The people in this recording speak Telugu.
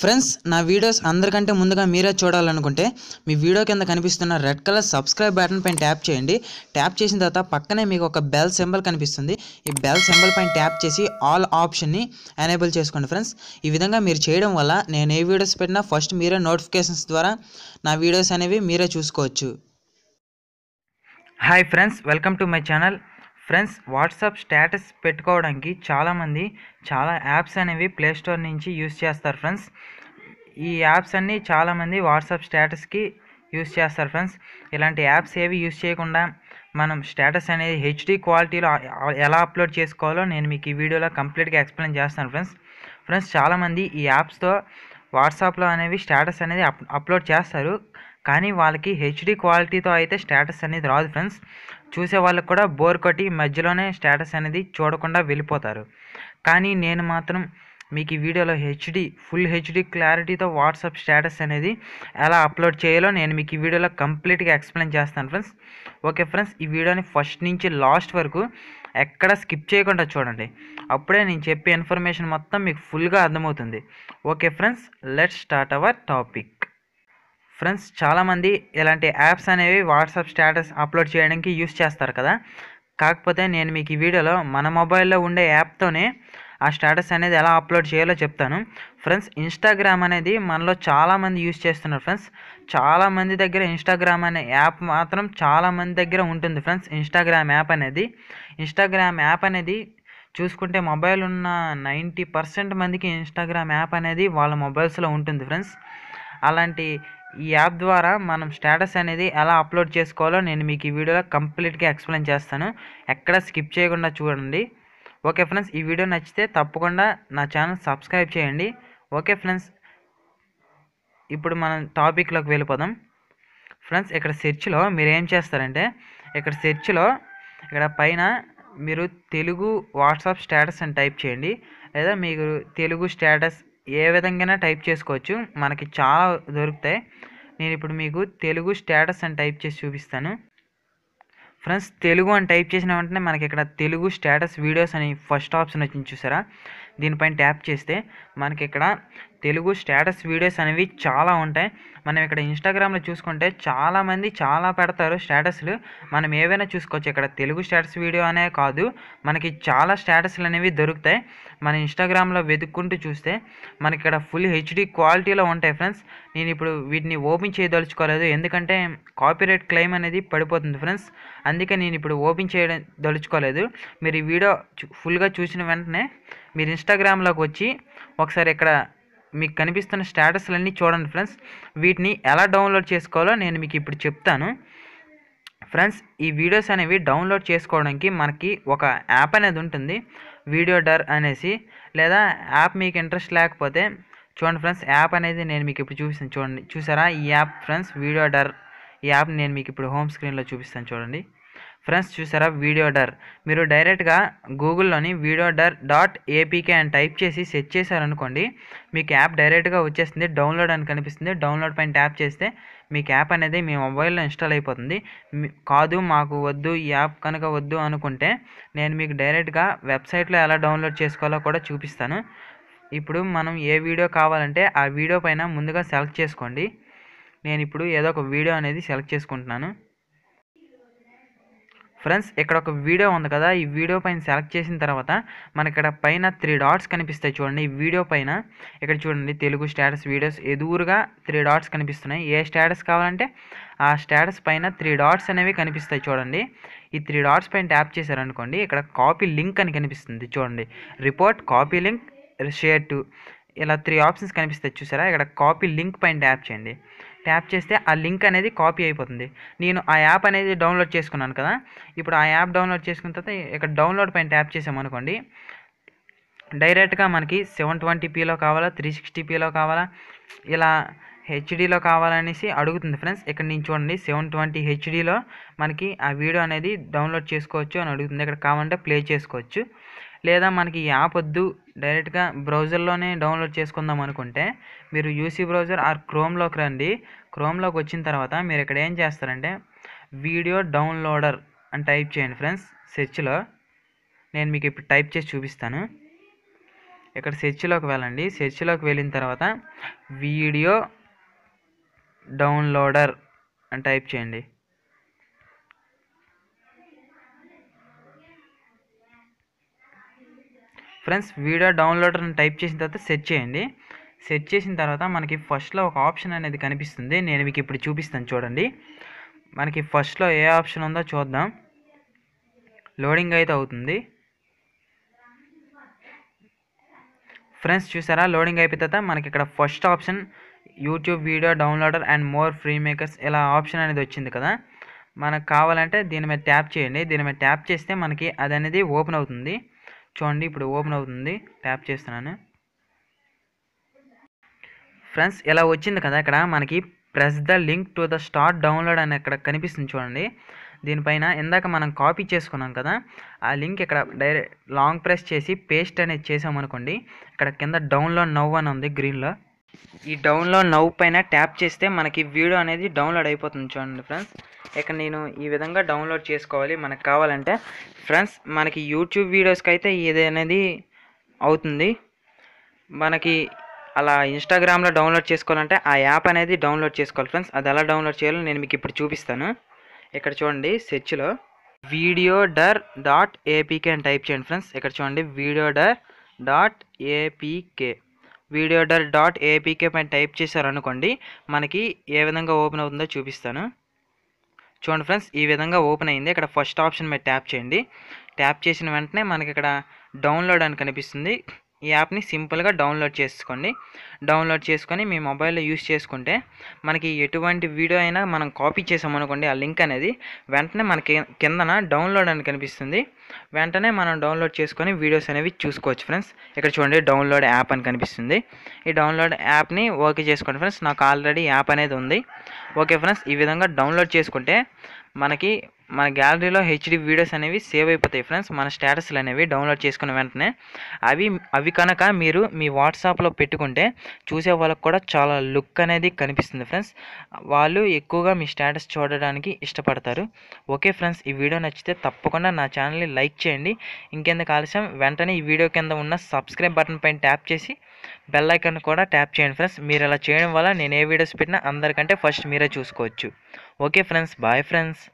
ఫ్రెండ్స్ నా వీడియోస్ అందరికంటే ముందుగా మీరే చూడాలనుకుంటే మీ వీడియో కింద కనిపిస్తున్న రెడ్ కలర్ సబ్స్క్రైబ్ బటన్ పైన ట్యాప్ చేయండి ట్యాప్ చేసిన తర్వాత పక్కనే మీకు ఒక బెల్ సింబల్ కనిపిస్తుంది ఈ బెల్ సింబల్ పైన ట్యాప్ చేసి ఆల్ ఆప్షన్ని ఎనేబుల్ చేసుకోండి ఫ్రెండ్స్ ఈ విధంగా మీరు చేయడం వల్ల నేను ఏ వీడియోస్ పెట్టినా ఫస్ట్ మీరే నోటిఫికేషన్స్ ద్వారా నా వీడియోస్ అనేవి మీరే చూసుకోవచ్చు hi friends welcome to my channel friends WhatsApp status పెట్టుకోవడానికి చాలామంది చాలా యాప్స్ అనేవి ప్లేస్టోర్ నుంచి యూస్ చేస్తారు ఫ్రెండ్స్ ఈ యాప్స్ అన్నీ చాలామంది వాట్సాప్ స్టేటస్కి యూస్ చేస్తారు ఫ్రెండ్స్ ఇలాంటి యాప్స్ ఏవి యూస్ చేయకుండా మనం స్టేటస్ అనేది హెచ్డి క్వాలిటీలో ఎలా అప్లోడ్ చేసుకోవాలో నేను మీకు ఈ వీడియోలో కంప్లీట్గా ఎక్స్ప్లెయిన్ చేస్తాను ఫ్రెండ్స్ ఫ్రెండ్స్ చాలామంది ఈ యాప్స్తో వాట్సాప్లో అనేవి స్టేటస్ అనేది అప్లోడ్ చేస్తారు కానీ వాళ్ళకి హెచ్డి క్వాలిటీతో అయితే స్టేటస్ అనేది రాదు ఫ్రెండ్స్ చూసే వాళ్ళకు కూడా బోర్ కొట్టి మధ్యలోనే స్టేటస్ అనేది చూడకుండా వెళ్ళిపోతారు కానీ నేను మాత్రం మీకు ఈ వీడియోలో హెచ్డి ఫుల్ హెచ్డి క్లారిటీతో వాట్సాప్ స్టేటస్ అనేది ఎలా అప్లోడ్ చేయాలో నేను మీకు ఈ వీడియోలో కంప్లీట్గా ఎక్స్ప్లెయిన్ చేస్తాను ఫ్రెండ్స్ ఓకే ఫ్రెండ్స్ ఈ వీడియోని ఫస్ట్ నుంచి లాస్ట్ వరకు ఎక్కడ స్కిప్ చేయకుండా చూడండి అప్పుడే నేను చెప్పే ఇన్ఫర్మేషన్ మొత్తం మీకు ఫుల్గా అర్థమవుతుంది okay friends let's start our topic friends చాలామంది ఇలాంటి యాప్స్ అనేవి వాట్సాప్ స్టేటస్ అప్లోడ్ చేయడానికి యూస్ చేస్తారు కదా కాకపోతే నేను మీకు ఈ వీడియోలో మన మొబైల్లో ఉండే యాప్తోనే ఆ స్టేటస్ అనేది ఎలా అప్లోడ్ చేయాలో చెప్తాను ఫ్రెండ్స్ ఇన్స్టాగ్రామ్ అనేది మనలో చాలామంది యూస్ చేస్తున్నారు ఫ్రెండ్స్ చాలామంది దగ్గర ఇన్స్టాగ్రామ్ అనే యాప్ మాత్రం చాలామంది దగ్గర ఉంటుంది ఫ్రెండ్స్ ఇన్స్టాగ్రామ్ యాప్ అనేది ఇన్స్టాగ్రామ్ యాప్ అనేది చూసుకుంటే మొబైల్ ఉన్న నైంటీ పర్సెంట్ మందికి ఇన్స్టాగ్రామ్ యాప్ అనేది వాళ్ళ మొబైల్స్లో ఉంటుంది ఫ్రెండ్స్ అలాంటి ఈ యాప్ ద్వారా మనం స్టేటస్ అనేది ఎలా అప్లోడ్ చేసుకోవాలో నేను మీకు ఈ వీడియోలో కంప్లీట్గా ఎక్స్ప్లెయిన్ చేస్తాను ఎక్కడ స్కిప్ చేయకుండా చూడండి ఓకే ఫ్రెండ్స్ ఈ వీడియో నచ్చితే తప్పకుండా నా ఛానల్ సబ్స్క్రైబ్ చేయండి ఓకే ఫ్రెండ్స్ ఇప్పుడు మనం టాపిక్లోకి వెళ్ళిపోదాం ఫ్రెండ్స్ ఇక్కడ సెర్చ్లో మీరు ఏం చేస్తారంటే ఇక్కడ సెర్చ్లో ఇక్కడ పైన మీరు తెలుగు వాట్సాప్ స్టేటస్ అని టైప్ చేయండి లేదా మీకు తెలుగు స్టేటస్ ఏ విధంగా టైప్ చేసుకోవచ్చు మనకి చాలా దొరుకుతాయి నేను ఇప్పుడు మీకు తెలుగు స్టేటస్ అని టైప్ చేసి చూపిస్తాను ఫ్రెండ్స్ తెలుగు అని టైప్ చేసిన వెంటనే మనకి ఇక్కడ తెలుగు స్టేటస్ వీడియోస్ అని ఫస్ట్ ఆప్షన్ వచ్చింది చూసారా దీనిపైన ట్యాప్ చేస్తే మనకి ఇక్కడ తెలుగు స్టేటస్ వీడియోస్ అనేవి చాలా ఉంటాయి మనం ఇక్కడ ఇన్స్టాగ్రామ్లో చూసుకుంటే చాలామంది చాలా పెడతారు స్టేటస్లు మనం ఏవైనా చూసుకోవచ్చు ఇక్కడ తెలుగు స్టేటస్ వీడియో అనే కాదు మనకి చాలా స్టేటస్లు అనేవి దొరుకుతాయి మన ఇన్స్టాగ్రామ్లో వెతుక్కుంటూ చూస్తే మనకి ఇక్కడ ఫుల్ హెచ్డి క్వాలిటీలో ఉంటాయి ఫ్రెండ్స్ నేను ఇప్పుడు వీటిని ఓపెన్ చేయదలుచుకోలేదు ఎందుకంటే కాపీరైట్ క్లెయిమ్ అనేది పడిపోతుంది ఫ్రెండ్స్ అందుకే నేను ఇప్పుడు ఓపెన్ చేయడం దలుచుకోలేదు మీరు ఈ వీడియో ఫుల్గా చూసిన వెంటనే మీరు ఇన్స్టాగ్రామ్లోకి వచ్చి ఒకసారి ఇక్కడ మీకు కనిపిస్తున్న స్టేటస్లన్నీ చూడండి ఫ్రెండ్స్ వీటిని ఎలా డౌన్లోడ్ చేసుకోవాలో నేను మీకు ఇప్పుడు చెప్తాను ఫ్రెండ్స్ ఈ వీడియోస్ అనేవి డౌన్లోడ్ చేసుకోవడానికి మనకి ఒక యాప్ అనేది ఉంటుంది వీడియో డర్ అనేసి లేదా యాప్ మీకు ఇంట్రెస్ట్ లేకపోతే చూడండి ఫ్రెండ్స్ యాప్ అనేది నేను మీకు ఇప్పుడు చూపిస్తాను చూడండి చూసారా ఈ యాప్ ఫ్రెండ్స్ వీడియో డర్ ఈ యాప్ నేను మీకు ఇప్పుడు హోమ్ స్క్రీన్లో చూపిస్తాను చూడండి ఫ్రెండ్స్ చూసారా డర్ మీరు డైరెక్ట్గా గూగుల్లోని వీడియో డర్ డాట్ ఏపీకే అని టైప్ చేసి సెట్ చేశారనుకోండి మీకు యాప్ డైరెక్ట్గా వచ్చేస్తుంది డౌన్లోడ్ అని కనిపిస్తుంది డౌన్లోడ్ పైన ట్యాప్ చేస్తే మీకు యాప్ అనేది మీ మొబైల్లో ఇన్స్టాల్ అయిపోతుంది కాదు మాకు వద్దు ఈ యాప్ కనుక వద్దు అనుకుంటే నేను మీకు డైరెక్ట్గా వెబ్సైట్లో ఎలా డౌన్లోడ్ చేసుకోవాలో కూడా చూపిస్తాను ఇప్పుడు మనం ఏ వీడియో కావాలంటే ఆ వీడియో పైన ముందుగా సెలెక్ట్ చేసుకోండి నేను ఇప్పుడు ఏదో ఒక వీడియో అనేది సెలెక్ట్ చేసుకుంటున్నాను ఫ్రెండ్స్ ఇక్కడ ఒక వీడియో ఉంది కదా ఈ వీడియో పైన సెలెక్ట్ చేసిన తర్వాత మనకి ఇక్కడ పైన త్రీ డాట్స్ కనిపిస్తాయి చూడండి ఈ వీడియో పైన ఇక్కడ చూడండి తెలుగు స్టేటస్ వీడియోస్ ఎదురుగా త్రీ డాట్స్ కనిపిస్తున్నాయి ఏ స్టేటస్ కావాలంటే ఆ స్టేటస్ పైన త్రీ డాట్స్ అనేవి కనిపిస్తాయి చూడండి ఈ త్రీ డాట్స్ పైన ట్యాప్ చేశారనుకోండి ఇక్కడ కాపీ లింక్ అని కనిపిస్తుంది చూడండి report copy link share to ఇలా త్రీ ఆప్షన్స్ కనిపిస్తాయి చూసారా ఇక్కడ కాపీ లింక్ పైన ట్యాప్ చేయండి ట్యాప్ చేస్తే ఆ లింక్ అనేది కాపీ అయిపోతుంది నేను ఆ యాప్ అనేది డౌన్లోడ్ చేసుకున్నాను కదా ఇప్పుడు ఆ యాప్ డౌన్లోడ్ చేసుకున్న తర్వాత ఇక్కడ డౌన్లోడ్ పైన ట్యాప్ చేసామనుకోండి డైరెక్ట్గా మనకి సెవెన్ ట్వంటీ పీలో కావాలా త్రీ సిక్స్టీ పీలో కావాలా ఇలా హెచ్డిలో కావాలనేసి అడుగుతుంది ఫ్రెండ్స్ ఇక్కడ నుంచి చూడండి సెవెన్ ట్వంటీ హెచ్డిలో మనకి ఆ వీడియో అనేది డౌన్లోడ్ చేసుకోవచ్చు అని అడుగుతుంది ఇక్కడ కావాలంటే ప్లే చేసుకోవచ్చు లేదా మనకి యాప్ వద్దు డైరెక్ట్గా బ్రౌజర్లోనే డౌన్లోడ్ చేసుకుందాం అనుకుంటే మీరు యూసీ బ్రౌజర్ ఆర్ క్రోమ్లోకి రండి క్రోమ్లోకి వచ్చిన తర్వాత మీరు ఇక్కడ ఏం చేస్తారంటే వీడియో డౌన్లోడర్ అని టైప్ చేయండి ఫ్రెండ్స్ సెర్చ్లో నేను మీకు ఇప్పుడు టైప్ చేసి చూపిస్తాను ఇక్కడ సెర్చ్లోకి వెళ్ళండి సెర్చ్లోకి వెళ్ళిన తర్వాత వీడియో డౌన్లోడర్ అని టైప్ చేయండి ఫ్రెండ్స్ వీడియో డౌన్లోడర్ టైప్ చేసిన తర్వాత సెట్ చేయండి సెట్ చేసిన తర్వాత మనకి ఫస్ట్లో ఒక ఆప్షన్ అనేది కనిపిస్తుంది నేను మీకు ఇప్పుడు చూపిస్తాను చూడండి మనకి ఫస్ట్లో ఏ ఆప్షన్ ఉందో చూద్దాం లోడింగ్ అయితే అవుతుంది ఫ్రెండ్స్ చూసారా లోడింగ్ అయిపోయిన తర్వాత మనకి ఇక్కడ first option YouTube video downloader and more free makers ఇలా ఆప్షన్ అనేది వచ్చింది కదా మనకు కావాలంటే దీని మీద ట్యాప్ చేయండి దీని మీద ట్యాప్ చేస్తే మనకి అది అనేది ఓపెన్ అవుతుంది చూడండి ఇప్పుడు ఓపెన్ అవుతుంది ట్యాప్ చేస్తున్నాను ఫ్రెండ్స్ ఇలా వచ్చింది కదా ఇక్కడ మనకి press the link to the start download అని ఇక్కడ కనిపిస్తుంది చూడండి దీనిపైన ఇందాక మనం కాపీ చేసుకున్నాం కదా ఆ లింక్ ఇక్కడ డైరెక్ట్ లాంగ్ ప్రెస్ చేసి పేస్ట్ అనేది చేసామనుకోండి ఇక్కడ కింద డౌన్లోడ్ నవ్ అని ఉంది గ్రీన్లో ఈ డౌన్లోడ్ నౌ పైన ట్యాప్ చేస్తే మనకి వీడియో అనేది డౌన్లోడ్ అయిపోతుంది చూడండి ఫ్రెండ్స్ ఇక్కడ నేను ఈ విధంగా డౌన్లోడ్ చేసుకోవాలి మనకు కావాలంటే ఫ్రెండ్స్ మనకి యూట్యూబ్ వీడియోస్కి అయితే ఇది అనేది అవుతుంది మనకి అలా ఇన్స్టాగ్రామ్లో డౌన్లోడ్ చేసుకోవాలంటే ఆ యాప్ అనేది డౌన్లోడ్ చేసుకోవాలి ఫ్రెండ్స్ అది ఎలా డౌన్లోడ్ చేయాలో నేను మీకు ఇప్పుడు చూపిస్తాను ఇక్కడ చూడండి సెర్చ్లో వీడియో డర్ డాట్ ఏపీకే అని టైప్ చేయండి ఫ్రెండ్స్ ఇక్కడ చూడండి videoder dot APK videoder dot APK పైన టైప్ చేశారనుకోండి మనకి ఏ విధంగా ఓపెన్ అవుతుందో చూపిస్తాను చూడండి ఫ్రెండ్స్ ఈ విధంగా ఓపెన్ అయింది ఇక్కడ ఫస్ట్ ఆప్షన్ మీరు ట్యాప్ చేయండి ట్యాప్ చేసిన వెంటనే మనకి ఇక్కడ డౌన్లోడ్ అని కనిపిస్తుంది ఈ యాప్ని సింపుల్గా డౌన్లోడ్ చేసుకోండి డౌన్లోడ్ చేసుకొని మీ మొబైల్లో యూస్ చేసుకుంటే మనకి ఎటువంటి వీడియో అయినా మనం కాపీ చేసామనుకోండి ఆ లింక్ అనేది వెంటనే మనకి కిందన డౌన్లోడ్ అని కనిపిస్తుంది వెంటనే మనం డౌన్లోడ్ చేసుకొని వీడియోస్ అనేవి చూసుకోవచ్చు ఫ్రెండ్స్ ఇక్కడ చూడండి డౌన్లోడ్ యాప్ అని కనిపిస్తుంది ఈ డౌన్లోడ్ యాప్ని ఓకే చేసుకోండి ఫ్రెండ్స్ నాకు ఆల్రెడీ యాప్ అనేది ఉంది ఓకే ఫ్రెండ్స్ ఈ విధంగా డౌన్లోడ్ చేసుకుంటే మనకి మన గ్యాలరీలో హెచ్డి వీడియోస్ అనేవి సేవ్ అయిపోతాయి ఫ్రెండ్స్ మన స్టేటస్లు అనేవి డౌన్లోడ్ చేసుకున్న వెంటనే అవి అవి కనుక మీరు మీ వాట్సాప్లో పెట్టుకుంటే చూసే వాళ్ళకి కూడా చాలా లుక్ అనేది కనిపిస్తుంది ఫ్రెండ్స్ వాళ్ళు ఎక్కువగా మీ స్టేటస్ చూడడానికి ఇష్టపడతారు ఓకే ఫ్రెండ్స్ ఈ వీడియో నచ్చితే తప్పకుండా నా ఛానల్ని లైక్ చేయండి ఇంకెందుకు ఆలస్యం వెంటనే ఈ వీడియో కింద ఉన్న సబ్స్క్రైబ్ బటన్ పైన ట్యాప్ చేసి బెల్ ఐకన్ కూడా ట్యాప్ చేయండి ఫ్రెండ్స్ మీరు అలా చేయడం వల్ల నేను ఏ వీడియోస్ పెట్టినా అందరికంటే ఫస్ట్ మీరే చూసుకోవచ్చు ఓకే ఫ్రెండ్స్ బాయ్ ఫ్రెండ్స్